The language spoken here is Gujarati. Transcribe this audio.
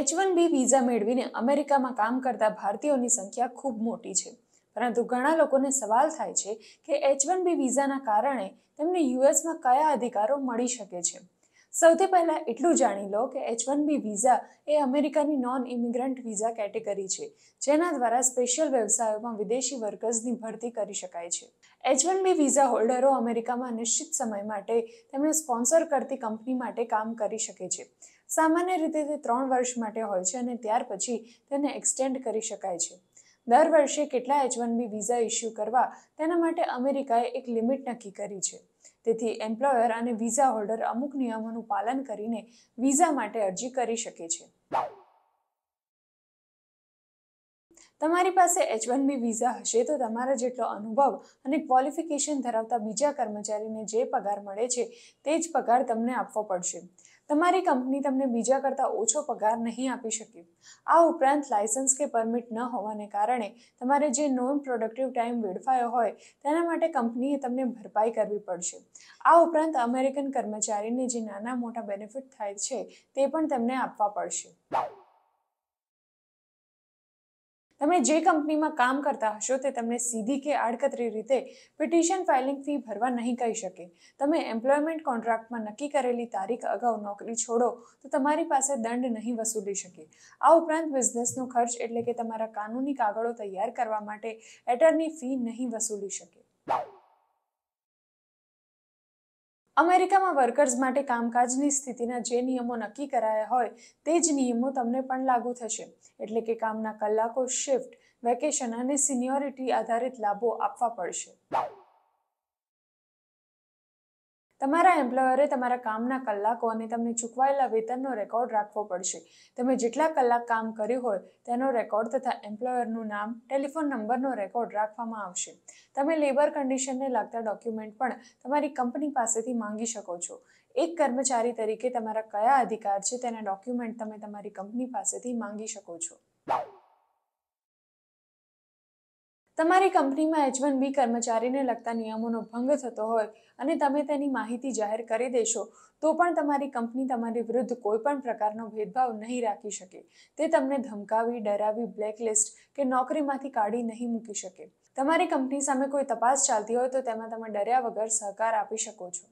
એચ વન બી વિઝા મેળવીને અમેરિકામાં કામ કરતા ભારતીયોની સંખ્યા ખૂબ મોટી છે પરંતુ ઘણા લોકોને સવાલ થાય છે કે એચ વન બી વિઝાના કારણે તેમને યુએસમાં કયા અધિકારો મળી શકે છે સૌથી પહેલાં એટલું જાણી લો કે એચ વન બી વિઝા એ અમેરિકાની નોન ઇમિગ્રન્ટ વિઝા કેટેગરી છે જેના દ્વારા સ્પેશિયલ વ્યવસાયોમાં વિદેશી વર્કર્સની ભરતી કરી શકાય છે એચ વન બી વિઝા હોલ્ડરો અમેરિકામાં નિશ્ચિત સમય માટે તેમને સ્પોન્સર કરતી કંપની માટે કામ કરી શકે છે સામાન્ય રીતે તે ત્રણ વર્ષ માટે હોય છે અને ત્યાર પછી તેને એક્સટેન્ડ કરી શકાય છે દર વર્ષે કેટલા H one B visa issue કરવા તેના માટે અમેરિકાએ એક લિમિટ નક્કી કરી છે તેથી એમ્પ્લોયર અને વિઝા હોલ્ડર અમુક નિયમોનું પાલન કરીને વિઝા માટે અરજી કરી શકે છે તમારી પાસે એચ વન બી વિઝા હશે તો તમારા જેટલો અનુભવ અને ક્વોલિફિકેશન ધરાવતા બીજા કર્મચારીને જે પગાર મળે છે તે જ પગાર તમને આપવો પડશે તમારી કંપની તમને બીજા કરતાં ઓછો પગાર નહીં આપી શકે આ ઉપરાંત લાયસન્સ કે પરમિટ ન હોવાને કારણે તમારે જે નોન પ્રોડક્ટિવ ટાઈમ વેડફાયો હોય તેના માટે કંપનીએ તમને ભરપાઈ કરવી પડશે આ ઉપરાંત અમેરિકન કર્મચારીને જે નાના મોટા બેનિફિટ થાય છે તે પણ તમને આપવા પડશે તમે જે કંપનીમાં કામ કરતા હશો તે તમને સીધી કે આડકતરી રીતે પિટિશન ફાઇલિંગ ફી ભરવા નહીં કહી શકે તમે એમ્પ્લોયમેન્ટ કોન્ટ્રાક્ટમાં નક્કી કરેલી તારીખ અગાઉ નોકરી છોડો તો તમારી પાસે દંડ નહીં વસૂલી શકે આ ઉપરાંત બિઝનેસનો ખર્ચ એટલે કે તમારા કાનૂની કાગળો તૈયાર કરવા માટે એટર્ની ફી નહીં વસૂલી શકે અમેરિકામાં વર્કર્સ માટે કામકાજની સ્થિતિના જે નિયમો નક્કી કરાયા હોય તે જ નિયમો તમને પણ લાગુ થશે એટલે કે કામના કલાકો શિફ્ટ વેકેશન અને સિનિયોરિટી આધારિત લાભો આપવા પડશે તમારા એમ્પ્લોયરે તમારા કામના કલાકો અને તમને ચૂકવાયેલા વેતનનો રેકોર્ડ રાખવો પડશે તમે જેટલા કલાક કામ કર્યું હોય તેનો રેકોર્ડ તથા એમ્પ્લોયરનું નામ ટેલિફોન નંબરનો રેકોર્ડ રાખવામાં આવશે તમે લેબર કન્ડિશનને લાગતા ડોક્યુમેન્ટ પણ તમારી કંપની પાસેથી માંગી શકો છો એક કર્મચારી તરીકે તમારા કયા અધિકાર છે તેના ડોક્યુમેન્ટ તમે તમારી કંપની પાસેથી માંગી શકો છો તમારી કંપનીમાં એચ વન બી કર્મચારીને લગતા નિયમોનો ભંગ થતો હોય અને તમે તેની માહિતી જાહેર કરી દેશો તો પણ તમારી કંપની તમારી વિરુદ્ધ કોઈ પણ પ્રકારનો ભેદભાવ નહીં રાખી શકે તે તમને ધમકાવી ડરાવી બ્લેકલિસ્ટ કે નોકરીમાંથી કાઢી નહીં મૂકી શકે તમારી કંપની સામે કોઈ તપાસ ચાલતી હોય તો તેમાં તમે ડર્યા વગર સહકાર આપી શકો છો